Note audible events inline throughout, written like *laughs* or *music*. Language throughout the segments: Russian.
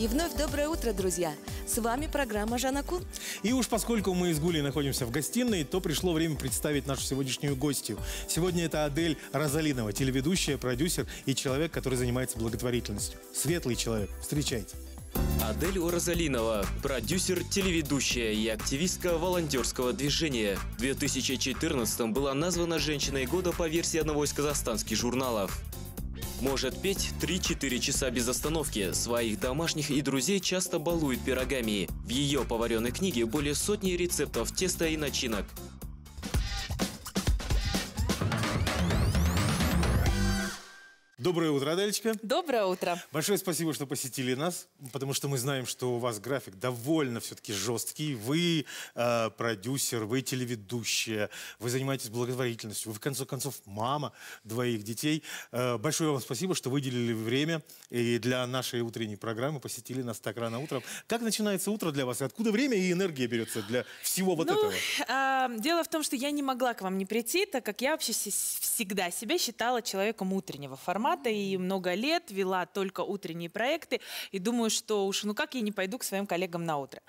И вновь доброе утро, друзья! С вами программа «Жанна Кун». И уж поскольку мы из Гули находимся в гостиной, то пришло время представить нашу сегодняшнюю гостью. Сегодня это Адель Розалинова, телеведущая, продюсер и человек, который занимается благотворительностью. Светлый человек. Встречайте. Адель Урозалинова, продюсер, телеведущая и активистка волонтерского движения. В 2014 была названа «Женщиной года» по версии одного из казахстанских журналов. Может петь 3-4 часа без остановки. Своих домашних и друзей часто балует пирогами. В ее поваренной книге более сотни рецептов теста и начинок. Доброе утро, Адельчика. Доброе утро. Большое спасибо, что посетили нас, потому что мы знаем, что у вас график довольно все-таки жесткий. Вы э, продюсер, вы телеведущая, вы занимаетесь благотворительностью, вы, в конце концов, мама двоих детей. Э, большое вам спасибо, что выделили время и для нашей утренней программы, посетили нас так рано утром. Как начинается утро для вас? откуда время и энергия берется для всего вот ну, этого? Э, дело в том, что я не могла к вам не прийти, так как я вообще всегда себя считала человеком утреннего формата формата и много лет вела только утренние проекты. И думаю, что уж ну как я не пойду к своим коллегам на утро.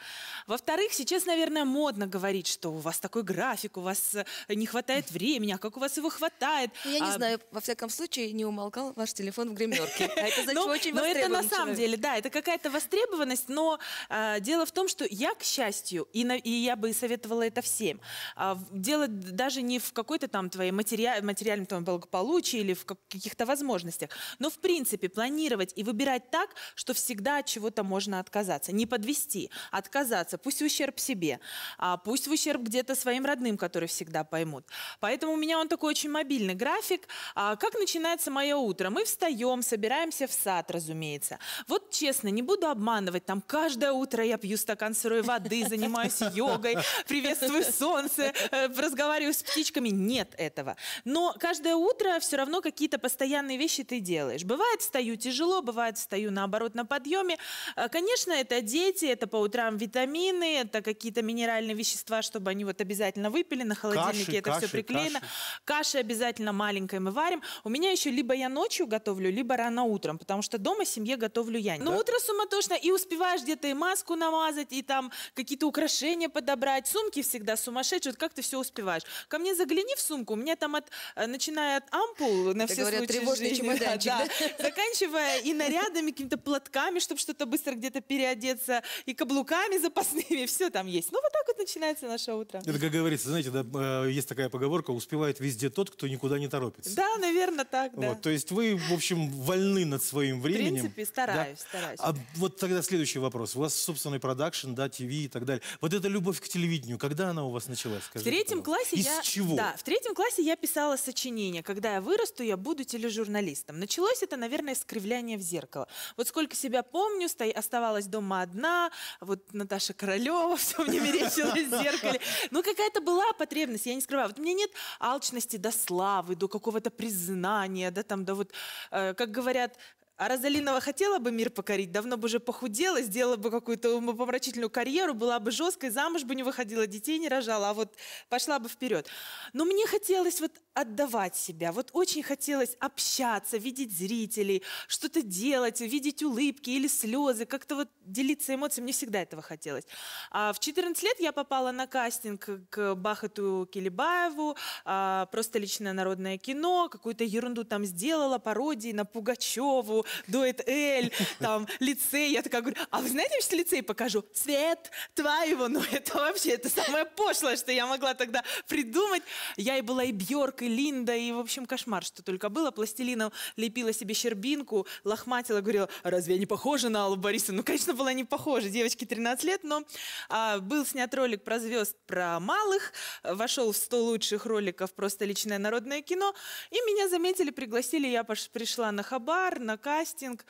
Во-вторых, сейчас, наверное, модно говорить, что у вас такой график, у вас э, не хватает времени, а как у вас его хватает? Ну, я не а, знаю, во всяком случае, не умолкал ваш телефон в гримерке. А это значит, ну, очень Но это на самом деле, да, это какая-то востребованность, но а, дело в том, что я, к счастью, и я бы советовала это всем, а, дело даже не в какой-то там твоей материальном благополучии или в каких-то возможностях, возможностях. Но, в принципе, планировать и выбирать так, что всегда от чего-то можно отказаться. Не подвести, отказаться. Пусть в ущерб себе, а пусть в ущерб где-то своим родным, которые всегда поймут. Поэтому у меня он такой очень мобильный график. А как начинается мое утро? Мы встаем, собираемся в сад, разумеется. Вот честно, не буду обманывать, там каждое утро я пью стакан сырой воды, занимаюсь *laughs* йогой, приветствую солнце, э, разговариваю с птичками. Нет этого. Но каждое утро все равно какие-то постоянные вещи вещи ты делаешь. Бывает, стою тяжело, бывает, стою наоборот на подъеме. Э, конечно, это дети, это по утрам витамины, это какие-то минеральные вещества, чтобы они вот обязательно выпили на холодильнике, каши, это каши, все приклеено. Каши. каши обязательно маленькой мы варим. У меня еще либо я ночью готовлю, либо рано утром, потому что дома семье готовлю я. Но да? Ну, утро суматошно, и успеваешь где-то и маску намазать, и там какие-то украшения подобрать. Сумки всегда сумасшедшие, вот как ты все успеваешь. Ко мне загляни в сумку, у меня там от, э, начиная от ампул на Это все говорят, случаи жизни чемоданчик. Да, да. Заканчивая и нарядами, какими-то платками, чтобы что-то быстро где-то переодеться, и каблуками запасными, все там есть. Ну, вот так вот начинается наше утро. Это, как говорится, знаете, да, э, есть такая поговорка, успевает везде тот, кто никуда не торопится. Да, наверное, так, да. Вот, то есть вы, в общем, вольны над своим временем. В принципе, стараюсь, да? стараюсь. А вот тогда следующий вопрос. У вас собственный продакшн, да, ТВ и так далее. Вот эта любовь к телевидению, когда она у вас началась? Скажите, в третьем пожалуйста. классе Из я... чего? Да, в третьем классе я писала сочинение. Когда я вырасту, я буду тележурналист артистом. Началось это, наверное, с кривляния в зеркало. Вот сколько себя помню, сто... оставалась дома одна, вот Наташа Королева *laughs* все мне мерещилось в зеркале. Ну, какая-то была потребность, я не скрываю. Вот у меня нет алчности до славы, до какого-то признания, да, там, да вот, э, как говорят, а Розалинова хотела бы мир покорить, давно бы уже похудела, сделала бы какую-то умопомрачительную карьеру, была бы жесткой, замуж бы не выходила, детей не рожала, а вот пошла бы вперед. Но мне хотелось вот отдавать себя, вот очень хотелось общаться, видеть зрителей, что-то делать, видеть улыбки или слезы, как-то вот делиться эмоциями, мне всегда этого хотелось. А в 14 лет я попала на кастинг к Бахату Килибаеву, а, просто личное народное кино, какую-то ерунду там сделала, пародии на Пугачеву, дует Эль, там, лицей. Я такая говорю, а вы знаете, я сейчас лицей покажу? цвет твоего, ну это вообще, это самое пошлое, что я могла тогда придумать. Я и была и Бьорк, и Линда, и, в общем, кошмар, что только было. Пластилином лепила себе щербинку, лохматила, говорила, разве я не похожа на Аллу Борисовну? Ну, конечно, была не похожа, девочке 13 лет, но а, был снят ролик про звезд, про малых, вошел в 100 лучших роликов просто личное народное кино, и меня заметили, пригласили, я пришла на хабар, на кастинг, кастинг.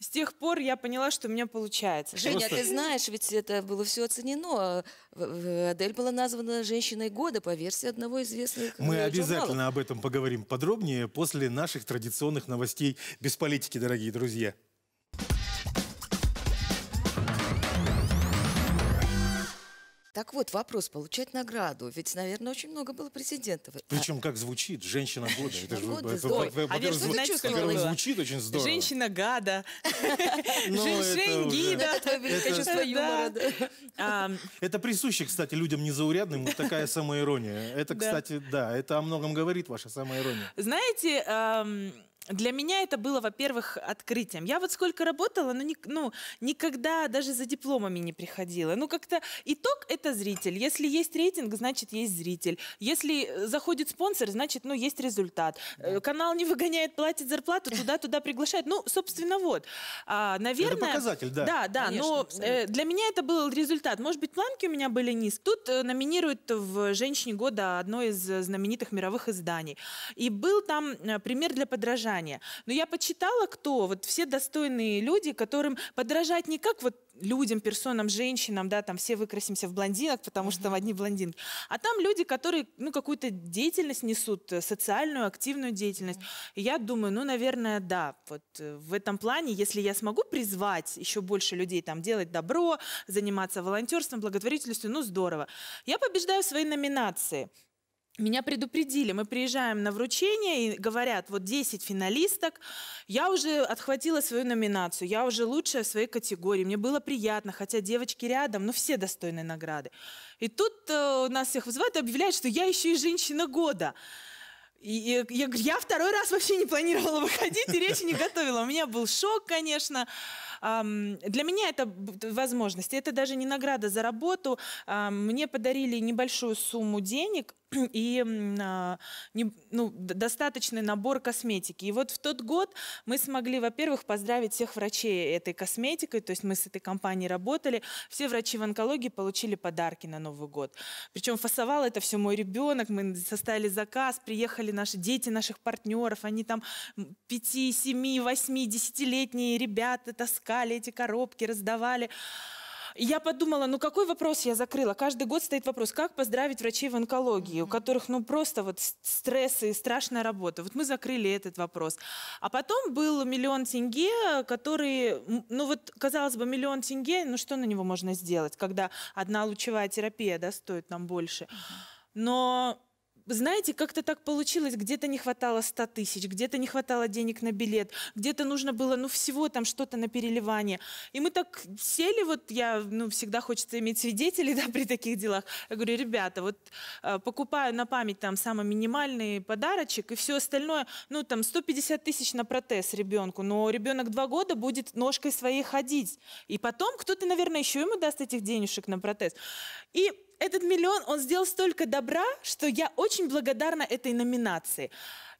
С тех пор я поняла, что у меня получается. Женя, ты знаешь, ведь это было все оценено. Адель была названа «Женщиной года» по версии одного известного. Э, Мы журналов. обязательно об этом поговорим подробнее после наших традиционных новостей без политики, дорогие друзья. Так вот, вопрос, получать награду. Ведь, наверное, очень много было президентов. А Причем как звучит «женщина года». Это же, а во-первых, зв... во-первых, звучит очень здорово. «Женщина гада», «женщин *laughs* ну, гида». Это *laughs* юмора. А, это присуще, кстати, людям незаурядным, такая самоирония. Это, кстати, да, это о многом говорит ваша самоирония. Знаете, для меня это было, во-первых, открытием. Я вот сколько работала, но ну, ни, ну, никогда даже за дипломами не приходила. Ну, как-то итог — это зритель. Если есть рейтинг, значит, есть зритель. Если э, заходит спонсор, значит, ну, есть результат. Да. Э, канал не *laughs* выгоняет, платит зарплату, туда-туда приглашает. Ну, собственно, вот. А, наверное... Это показатель, да. Да, да, Конечно, но э, для меня это был результат. Может быть, планки у меня были низкие. Тут э, номинируют в «Женщине года» одно из э, знаменитых мировых изданий. И был там пример для подражания подражание. Но я почитала, кто, вот все достойные люди, которым подражать не как вот людям, персонам, женщинам, да, там все выкрасимся в блондинок, потому что там одни блондинки. А там люди, которые, ну, какую-то деятельность несут, э, социальную, активную деятельность. И я думаю, ну, наверное, да, вот э, в этом плане, если я смогу призвать еще больше людей там делать добро, заниматься волонтерством, благотворительностью, ну, здорово. Я побеждаю в своей номинации. Меня предупредили, мы приезжаем на вручение и говорят, вот 10 финалисток, я уже отхватила свою номинацию, я уже лучшая в своей категории, мне было приятно, хотя девочки рядом, но ну, все достойны награды. И тут э, нас всех вызывают и объявляют, что я еще и женщина года. И, и, я говорю, я второй раз вообще не планировала выходить, и речи не готовила. У меня был шок, конечно. Эм, для меня это возможность. Это даже не награда за работу. Эм, мне подарили небольшую сумму денег, *clears throat* и а, ну, достаточный набор косметики. И вот в тот год мы смогли, во-первых, поздравить всех врачей этой косметикой, то есть мы с этой компанией работали, все врачи в онкологии получили подарки на Новый год. Причем фасовал это все мой ребенок, мы составили заказ, приехали наши дети наших партнеров, они там 5, 7, 8, 10-летние ребята таскали эти коробки, раздавали я подумала, ну какой вопрос я закрыла? Каждый год стоит вопрос, как поздравить врачей в онкологии, у которых ну просто вот стресс и страшная работа. Вот мы закрыли этот вопрос. А потом был миллион тенге, который, ну вот казалось бы, миллион тенге, ну что на него можно сделать, когда одна лучевая терапия, да, стоит нам больше. Но знаете, как-то так получилось, где-то не хватало 100 тысяч, где-то не хватало денег на билет, где-то нужно было, ну, всего там что-то на переливание. И мы так сели, вот я, ну, всегда хочется иметь свидетелей, *laughs* да, при таких делах. Я говорю, ребята, вот э, покупаю на память там самый минимальный подарочек и все остальное, ну, там 150 тысяч на протез ребенку, но ребенок два года будет ножкой своей ходить. И потом кто-то, наверное, еще ему даст этих денежек на протез. И этот миллион, он сделал столько добра, что я очень благодарна этой номинации.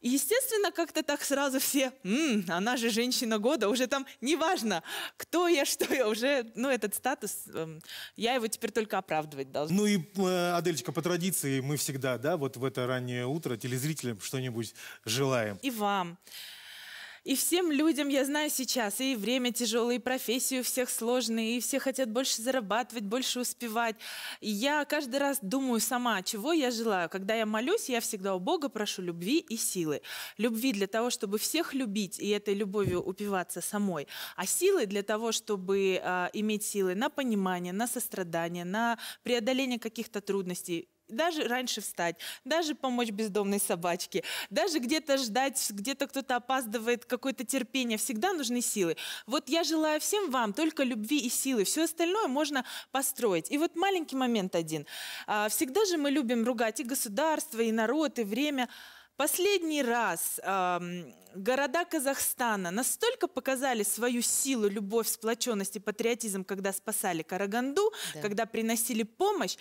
естественно, как-то так сразу все, «М, она же женщина года, уже там неважно, кто я, *laughs* что я, уже, ну, этот статус, э, я его теперь только оправдывать должна. Ну и, э, Адельчика, по традиции мы всегда, да, вот в это раннее утро телезрителям что-нибудь желаем. И вам. И всем людям, я знаю сейчас, и время тяжелое, и у всех сложные, и все хотят больше зарабатывать, больше успевать. я каждый раз думаю сама, чего я желаю. Когда я молюсь, я всегда у Бога прошу любви и силы. Любви для того, чтобы всех любить и этой любовью упиваться самой, а силы для того, чтобы э, иметь силы на понимание, на сострадание, на преодоление каких-то трудностей, даже раньше встать, даже помочь бездомной собачке, даже где-то ждать, где-то кто-то опаздывает, какое-то терпение. Всегда нужны силы. Вот я желаю всем вам только любви и силы. Все остальное можно построить. И вот маленький момент один. А, всегда же мы любим ругать и государство, и народ, и время. Последний раз э, города Казахстана настолько показали свою силу, любовь, сплоченность и патриотизм, когда спасали Караганду, да. когда приносили помощь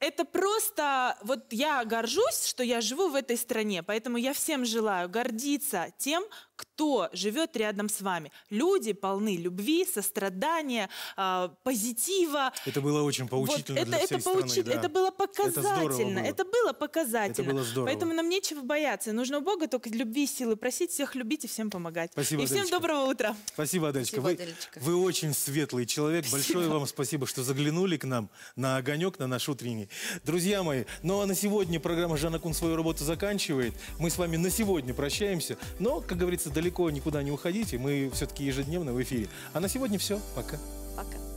это просто, вот я горжусь, что я живу в этой стране, поэтому я всем желаю гордиться тем, кто живет рядом с вами. Люди полны любви, сострадания, э, позитива. Это было очень поучительно вот, это, для это всей поучи... страны. Да. Это было показательно. Это, было. это было показательно. Это было здорово. Поэтому нам нечего бояться. Нужно у Бога только любви и силы просить, всех любить и всем помогать. Спасибо, И Аделечка. всем доброго утра. Спасибо, Аделечка. Спасибо, Аделечка. Вы, вы очень светлый человек. Спасибо. Большое вам спасибо, что заглянули к нам на огонек, на наш утренний. Друзья мои, ну а на сегодня программа «Жанна Кун» свою работу заканчивает. Мы с вами на сегодня прощаемся, но, как говорится, далеко никуда не уходите. Мы все-таки ежедневно в эфире. А на сегодня все. Пока. Пока.